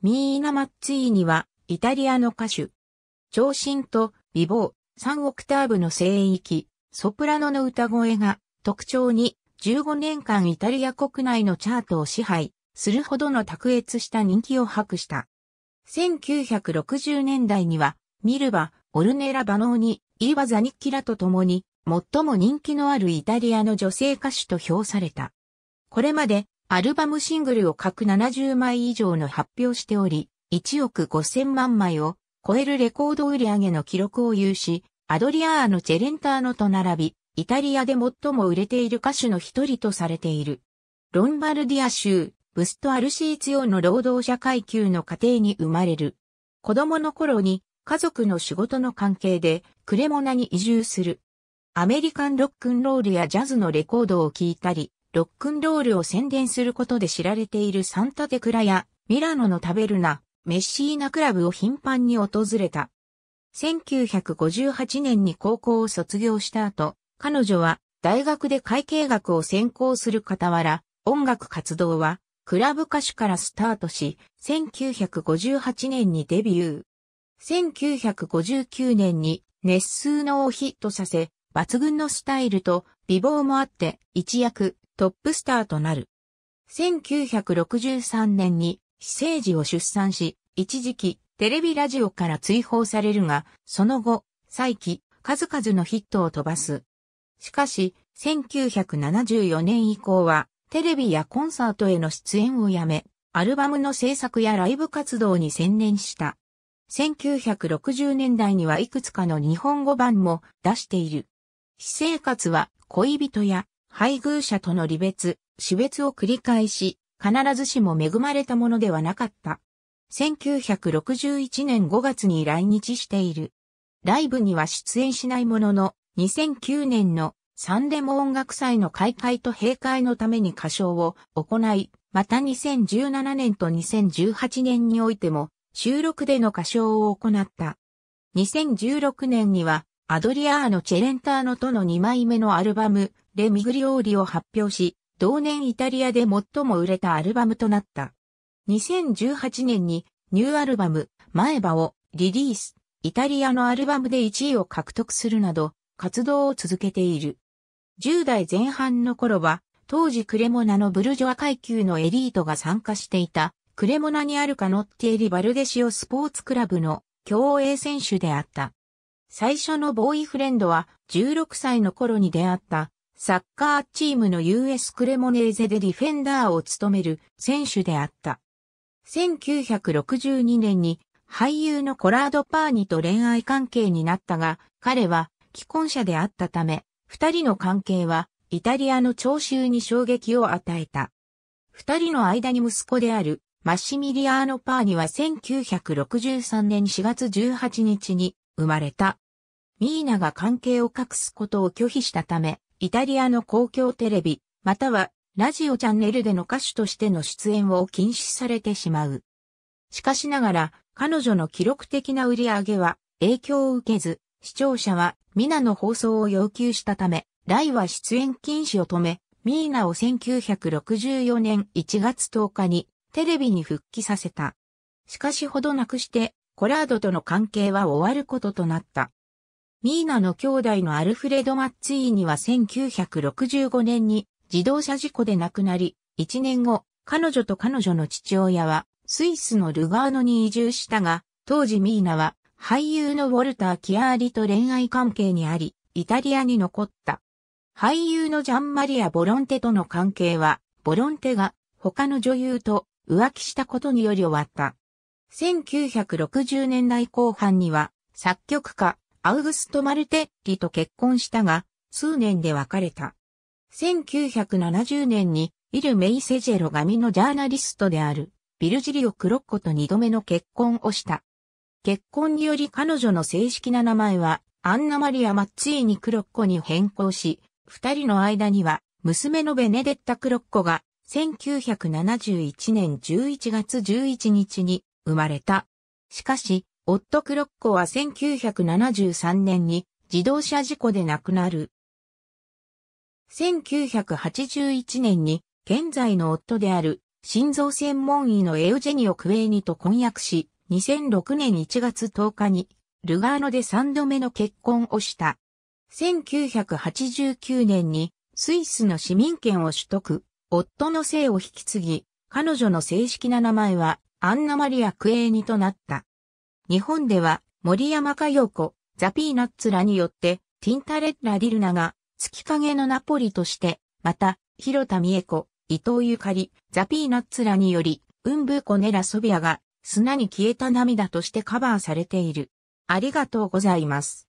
ミーナ・マッツィーニは、イタリアの歌手。長身と美貌、3オクターブの声域、ソプラノの歌声が特徴に15年間イタリア国内のチャートを支配するほどの卓越した人気を博した。1960年代にはミルバ、オルネラ・バノーニ、イーバ・ザニッキラと共に最も人気のあるイタリアの女性歌手と評された。これまでアルバムシングルを各70枚以上の発表しており、1億5000万枚を超えるレコード売上げの記録を有し、アドリアーノ・チェレンターノと並び、イタリアで最も売れている歌手の一人とされている。ロンバルディア州、ブスト・アルシーツ用の労働者階級の家庭に生まれる。子供の頃に家族の仕事の関係でクレモナに移住する。アメリカンロックンロールやジャズのレコードを聴いたり、ロックンロールを宣伝することで知られているサンタテクラやミラノのタベルナ、メッシーナクラブを頻繁に訪れた。1958年に高校を卒業した後、彼女は大学で会計学を専攻する傍ら、音楽活動はクラブ歌手からスタートし、1958年にデビュー。1959年に熱数のをヒットさせ、抜群のスタイルと美貌もあって一躍トップスターとなる。1963年に非生児を出産し、一時期テレビラジオから追放されるが、その後、再起、数々のヒットを飛ばす。しかし、1974年以降は、テレビやコンサートへの出演をやめ、アルバムの制作やライブ活動に専念した。1960年代にはいくつかの日本語版も出している。私生活は恋人や配偶者との離別、死別を繰り返し、必ずしも恵まれたものではなかった。1961年5月に来日している。ライブには出演しないものの、2009年のサンデモ音楽祭の開会と閉会のために歌唱を行い、また2017年と2018年においても収録での歌唱を行った。2016年にはアドリアーノ・チェレンターノとの2枚目のアルバムレ・ミグリオーリを発表し、同年イタリアで最も売れたアルバムとなった。2018年にニューアルバム、前歯をリリース、イタリアのアルバムで1位を獲得するなど、活動を続けている。10代前半の頃は、当時クレモナのブルジョア階級のエリートが参加していた、クレモナにあるカノッティエリ・バルデシオスポーツクラブの競泳選手であった。最初のボーイフレンドは16歳の頃に出会ったサッカーチームの US クレモネーゼでディフェンダーを務める選手であった。1962年に俳優のコラード・パーニと恋愛関係になったが、彼は既婚者であったため、二人の関係はイタリアの聴衆に衝撃を与えた。二人の間に息子であるマシミリアーノ・パーニは1963年4月18日に生まれた。ミーナが関係を隠すことを拒否したため、イタリアの公共テレビ、またはラジオチャンネルでの歌手としての出演を禁止されてしまう。しかしながら、彼女の記録的な売り上げは影響を受けず、視聴者はミナの放送を要求したため、ライは出演禁止を止め、ミーナを1964年1月10日にテレビに復帰させた。しかしほどなくして、コラードとの関係は終わることとなった。ミーナの兄弟のアルフレド・マッツィーニは1965年に自動車事故で亡くなり、1年後、彼女と彼女の父親はスイスのルガーノに移住したが、当時ミーナは俳優のウォルター・キアーリと恋愛関係にあり、イタリアに残った。俳優のジャンマリア・ボロンテとの関係は、ボロンテが他の女優と浮気したことにより終わった。1960年代後半には作曲家、アウグスト・マルテッリと結婚したが、数年で別れた。1970年に、イル・メイ・セジェロ紙のジャーナリストである、ビルジリオ・クロッコと二度目の結婚をした。結婚により彼女の正式な名前は、アンナ・マリア・マッツィーニ・クロッコに変更し、二人の間には、娘のベネデッタ・クロッコが、1971年11月11日に生まれた。しかし、オット・クロッコは1973年に自動車事故で亡くなる。1981年に現在の夫である心臓専門医のエウジェニオ・クエーニと婚約し、2006年1月10日にルガーノで3度目の結婚をした。1989年にスイスの市民権を取得、夫の姓を引き継ぎ、彼女の正式な名前はアンナ・マリア・クエーニとなった。日本では森山佳代子、ザ・ピーナッツらによってティンタレッラ・ディルナが月影のナポリとして、また、広田美恵子、伊藤ゆかり、ザ・ピーナッツらにより、ウンブーコネラ・ソビアが砂に消えた涙としてカバーされている。ありがとうございます。